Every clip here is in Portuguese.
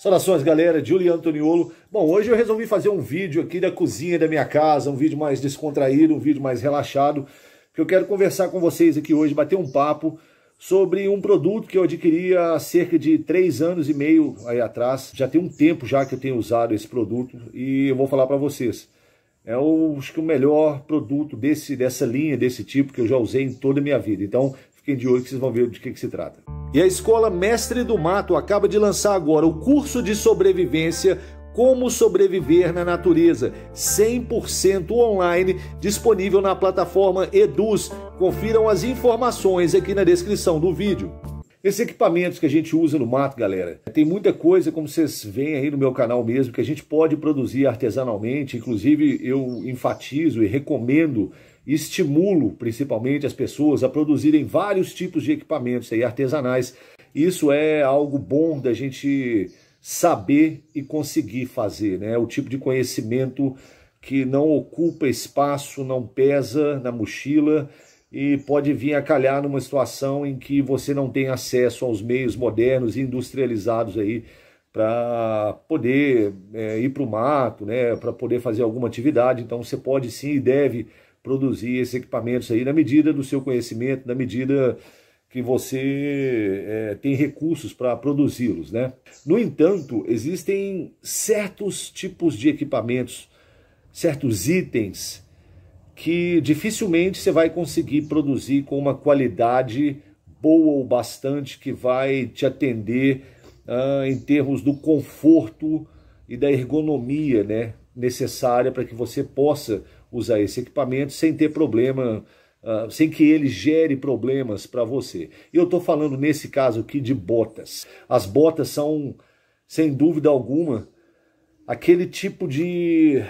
Saudações galera, Julian Antoniolo. Bom, hoje eu resolvi fazer um vídeo aqui da cozinha da minha casa, um vídeo mais descontraído, um vídeo mais relaxado, que eu quero conversar com vocês aqui hoje, bater um papo sobre um produto que eu adquiri há cerca de três anos e meio aí atrás. Já tem um tempo já que eu tenho usado esse produto e eu vou falar para vocês. É o, acho que o melhor produto desse, dessa linha, desse tipo que eu já usei em toda a minha vida. Então, fiquem de olho que vocês vão ver de que, que se trata. E a escola Mestre do Mato acaba de lançar agora o curso de sobrevivência como Sobreviver na Natureza, 100% online, disponível na plataforma Eduz. Confiram as informações aqui na descrição do vídeo. Esses equipamentos que a gente usa no mato, galera, tem muita coisa, como vocês veem aí no meu canal mesmo, que a gente pode produzir artesanalmente. Inclusive, eu enfatizo e recomendo estimulo principalmente as pessoas a produzirem vários tipos de equipamentos aí, artesanais. Isso é algo bom da gente saber e conseguir fazer, né? O tipo de conhecimento que não ocupa espaço, não pesa na mochila e pode vir a calhar numa situação em que você não tem acesso aos meios modernos e industrializados aí para poder é, ir para o mato, né? Para poder fazer alguma atividade. Então você pode sim e deve produzir esses equipamentos aí na medida do seu conhecimento, na medida que você é, tem recursos para produzi-los, né? No entanto, existem certos tipos de equipamentos, certos itens que dificilmente você vai conseguir produzir com uma qualidade boa ou bastante que vai te atender em termos do conforto e da ergonomia, né? Necessária para que você possa usar esse equipamento sem ter problema, uh, sem que ele gere problemas para você. Eu estou falando nesse caso aqui de botas. As botas são, sem dúvida alguma, aquele tipo de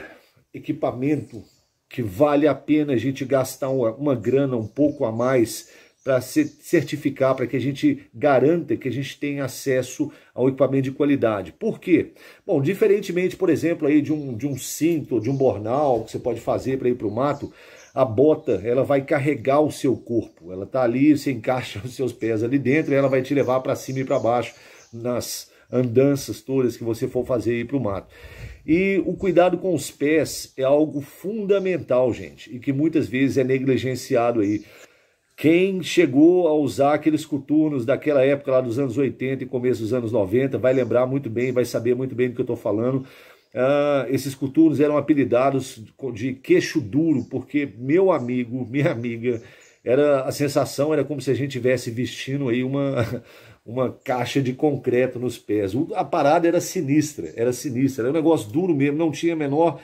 equipamento que vale a pena a gente gastar uma, uma grana um pouco a mais para certificar, para que a gente garanta que a gente tenha acesso ao equipamento de qualidade. Por quê? Bom, diferentemente, por exemplo, aí de um, de um cinto, de um bornal que você pode fazer para ir para o mato, a bota ela vai carregar o seu corpo. Ela está ali, você encaixa os seus pés ali dentro e ela vai te levar para cima e para baixo nas andanças todas que você for fazer aí para o mato. E o cuidado com os pés é algo fundamental, gente, e que muitas vezes é negligenciado aí. Quem chegou a usar aqueles coturnos daquela época lá dos anos 80 e começo dos anos 90 vai lembrar muito bem, vai saber muito bem do que eu estou falando. Uh, esses coturnos eram apelidados de queixo duro, porque meu amigo, minha amiga, era a sensação era como se a gente tivesse vestindo aí uma, uma caixa de concreto nos pés. A parada era sinistra, era sinistra, era um negócio duro mesmo, não tinha a menor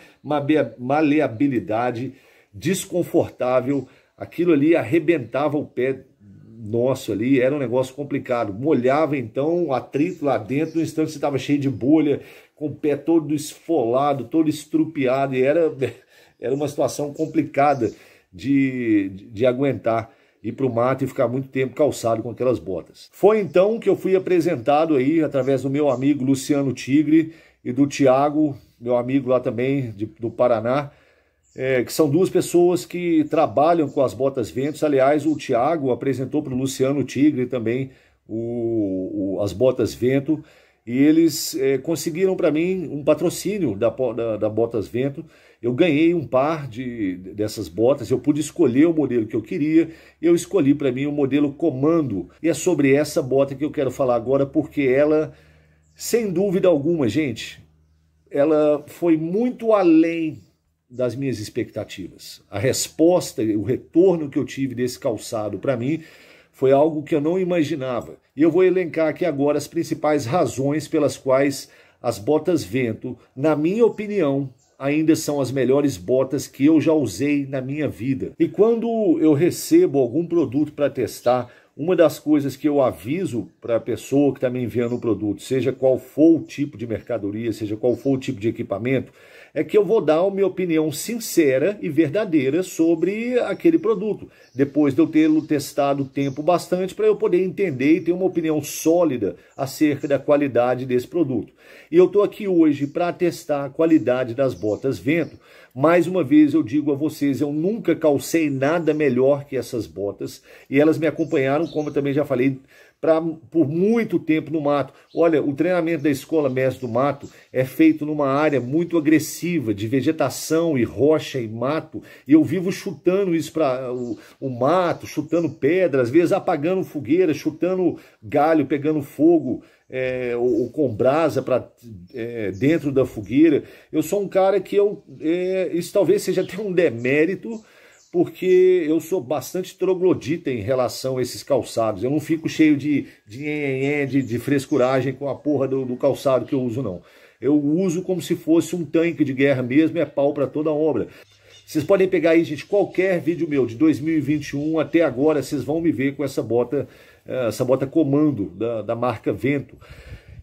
maleabilidade, desconfortável aquilo ali arrebentava o pé nosso ali, era um negócio complicado. Molhava então o atrito lá dentro, no instante você estava cheio de bolha, com o pé todo esfolado, todo estrupiado, e era, era uma situação complicada de, de, de aguentar ir para o mato e ficar muito tempo calçado com aquelas botas. Foi então que eu fui apresentado aí através do meu amigo Luciano Tigre e do Tiago, meu amigo lá também de, do Paraná, é, que são duas pessoas que trabalham com as botas ventos. Aliás, o Tiago apresentou para o Luciano Tigre também o, o, as botas vento e eles é, conseguiram para mim um patrocínio da, da, da, Botas Vento. Eu ganhei um par de, dessas botas, eu pude escolher o modelo que eu queria, eu escolhi para mim o modelo Comando. E é sobre essa bota que eu quero falar agora, porque ela, sem dúvida alguma, gente, ela foi muito além das minhas expectativas. A resposta, o retorno que eu tive desse calçado para mim foi algo que eu não imaginava. E eu vou elencar aqui agora as principais razões pelas quais as botas vento, na minha opinião, ainda são as melhores botas que eu já usei na minha vida. E quando eu recebo algum produto para testar, uma das coisas que eu aviso para a pessoa que está me enviando o produto, seja qual for o tipo de mercadoria, seja qual for o tipo de equipamento, é que eu vou dar a minha opinião sincera e verdadeira sobre aquele produto, depois de eu tê-lo testado tempo bastante para eu poder entender e ter uma opinião sólida acerca da qualidade desse produto. E eu estou aqui hoje para testar a qualidade das botas vento. Mais uma vez eu digo a vocês, eu nunca calcei nada melhor que essas botas e elas me acompanharam, como eu também já falei, pra, por muito tempo no mato. Olha, o treinamento da escola Mestre do Mato é feito numa área muito agressiva, de vegetação e rocha e mato. E eu vivo chutando isso para o, o, mato, chutando pedra, às vezes apagando fogueira, chutando galho, pegando fogo. É, ou, ou, com brasa para é, dentro da fogueira. Eu sou um cara que eu é, isso talvez seja até um demérito, porque eu sou bastante troglodita em relação a esses calçados. Eu não fico cheio de, de, de, de frescuragem com a porra do, do calçado que eu uso, não. Eu uso como se fosse um tanque de guerra mesmo, é pau para toda obra. Vocês podem pegar aí, gente, qualquer vídeo meu de 2021 até agora, vocês vão me ver com essa bota, eh, essa bota comando da, da marca Vento.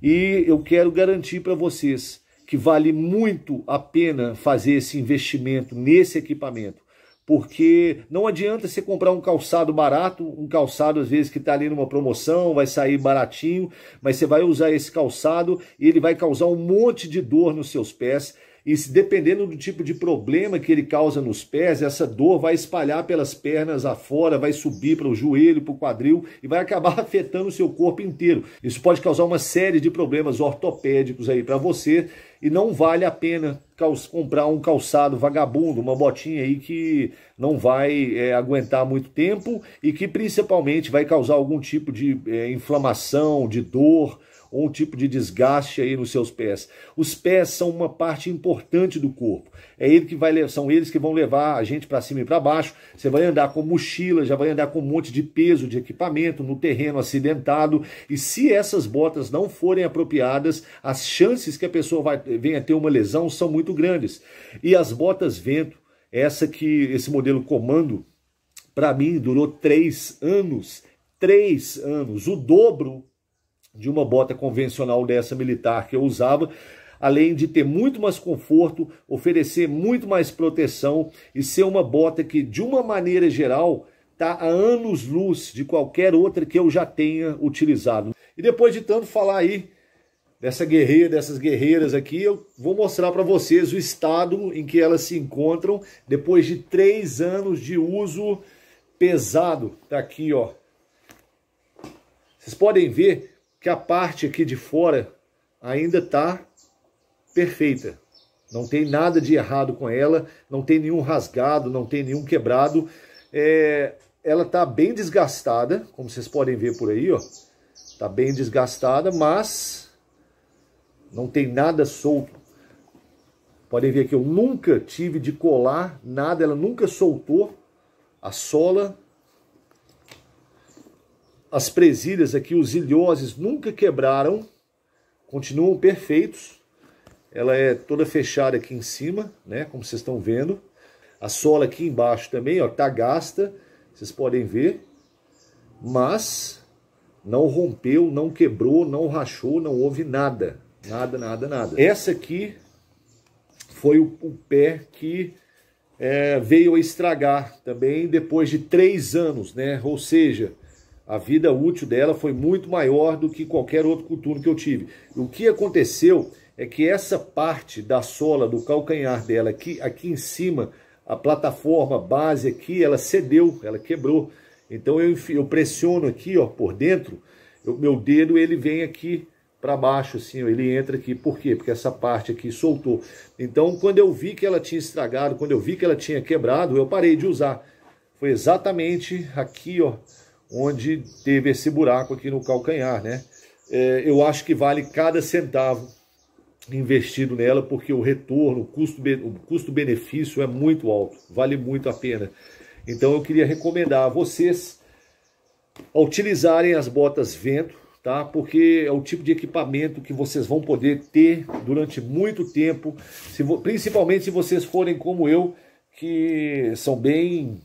E eu quero garantir para vocês que vale muito a pena fazer esse investimento nesse equipamento porque não adianta você comprar um calçado barato, um calçado às vezes que está ali numa promoção, vai sair baratinho, mas você vai usar esse calçado e ele vai causar um monte de dor nos seus pés e se dependendo do tipo de problema que ele causa nos pés, essa dor vai espalhar pelas pernas afora, vai subir para o joelho, para o quadril e vai acabar afetando o seu corpo inteiro. Isso pode causar uma série de problemas ortopédicos aí para você e não vale a pena comprar um calçado vagabundo, uma botinha aí que não vai é, aguentar muito tempo e que principalmente vai causar algum tipo de é, inflamação, de dor ou um tipo de desgaste aí nos seus pés. Os pés são uma parte importante do corpo. É ele que vai são eles que vão levar a gente para cima e para baixo. Você vai andar com mochila, já vai andar com um monte de peso de equipamento no terreno acidentado. E se essas botas não forem apropriadas, as chances que a pessoa vai, venha ter uma lesão são muito grandes. E as botas vento, essa que esse modelo comando para mim durou três anos. Três anos, o dobro de uma bota convencional dessa militar que eu usava, além de ter muito mais conforto, oferecer muito mais proteção e ser uma bota que, de uma maneira geral, está a anos-luz de qualquer outra que eu já tenha utilizado. E depois de tanto falar aí dessa guerreira, dessas guerreiras aqui, eu vou mostrar para vocês o estado em que elas se encontram depois de três anos de uso pesado. Tá aqui, ó. Vocês podem ver que a parte aqui de fora ainda está perfeita. Não tem nada de errado com ela, não tem nenhum rasgado, não tem nenhum quebrado. É, ela está bem desgastada, como vocês podem ver por aí, ó. Está bem desgastada, mas não tem nada solto. Podem ver que eu nunca tive de colar nada, ela nunca soltou a sola as presilhas aqui, os ilhoses, nunca quebraram, continuam perfeitos. Ela é toda fechada aqui em cima, né? Como vocês estão vendo. A sola aqui embaixo também, ó, tá gasta, vocês podem ver. Mas não rompeu, não quebrou, não rachou, não houve nada. Nada, nada, nada. Essa aqui foi o, o pé que é, veio a estragar também depois de três anos, né? Ou seja, a vida útil dela foi muito maior do que qualquer outro coturno que eu tive. O que aconteceu é que essa parte da sola do calcanhar dela, aqui, aqui em cima, a plataforma base aqui, ela cedeu, ela quebrou. Então eu, eu pressiono aqui, ó, por dentro, eu, meu dedo ele vem aqui para baixo, assim, ó, ele entra aqui. Por quê? Porque essa parte aqui soltou. Então quando eu vi que ela tinha estragado, quando eu vi que ela tinha quebrado, eu parei de usar. Foi exatamente aqui, ó, onde teve esse buraco aqui no calcanhar, né? É, eu acho que vale cada centavo investido nela, porque o retorno, o custo, o custo-benefício é muito alto, vale muito a pena. Então eu queria recomendar a vocês a utilizarem as botas vento, tá? Porque é o tipo de equipamento que vocês vão poder ter durante muito tempo, se, principalmente se vocês forem como eu, que são bem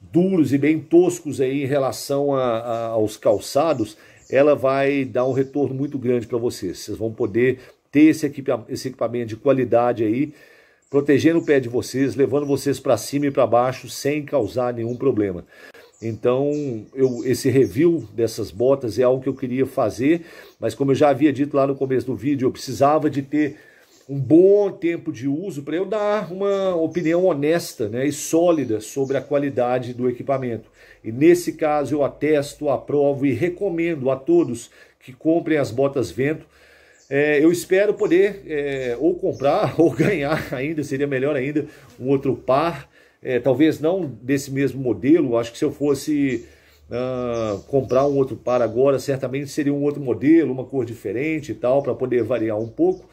duros e bem toscos aí em relação a, a, aos calçados, ela vai dar um retorno muito grande para vocês. Vocês vão poder ter esse, equipa esse equipamento de qualidade aí, protegendo o pé de vocês, levando vocês para cima e para baixo sem causar nenhum problema. Então, eu, esse review dessas botas é algo que eu queria fazer, mas como eu já havia dito lá no começo do vídeo, eu precisava de ter um bom tempo de uso para eu dar uma opinião honesta né, e sólida sobre a qualidade do equipamento. E nesse caso eu atesto, aprovo e recomendo a todos que comprem as botas vento. É, eu espero poder é, ou comprar ou ganhar ainda, seria melhor ainda, um outro par. É, talvez não desse mesmo modelo, acho que se eu fosse Uh, comprar um outro par agora, certamente seria um outro modelo, uma cor diferente e tal, para poder variar um pouco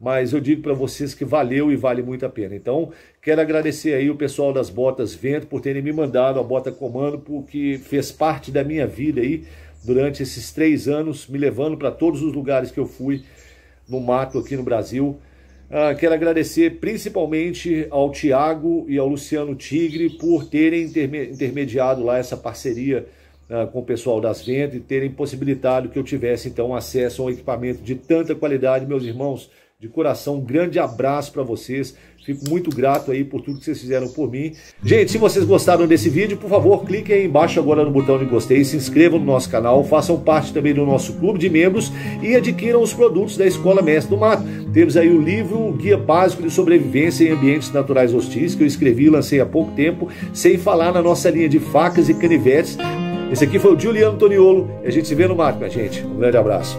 mas eu digo para vocês que valeu e vale muito a pena. Então, quero agradecer aí o pessoal das Botas Vento por terem me mandado a Bota Comando, porque fez parte da minha vida aí durante esses três anos, me levando para todos os lugares que eu fui no mato aqui no Brasil. Ah, quero agradecer principalmente ao Tiago e ao Luciano Tigre por terem intermediado lá essa parceria ah, com o pessoal das vendas e terem possibilitado que eu tivesse então acesso a um equipamento de tanta qualidade, meus irmãos. De coração, um grande abraço para vocês. Fico muito grato aí por tudo que vocês fizeram por mim. Gente, se vocês gostaram desse vídeo, por favor, cliquem aí embaixo agora no botão de gostei, se inscrevam no nosso canal, façam parte também do nosso clube de membros e adquiram os produtos da Escola Mestre do Mato. Temos aí o livro o Guia Básico de Sobrevivência em Ambientes Naturais Hostis, que eu escrevi e lancei há pouco tempo, sem falar na nossa linha de facas e canivetes. Esse aqui foi o Juliano Toniolo e a gente se vê no mato, minha gente. Um grande abraço.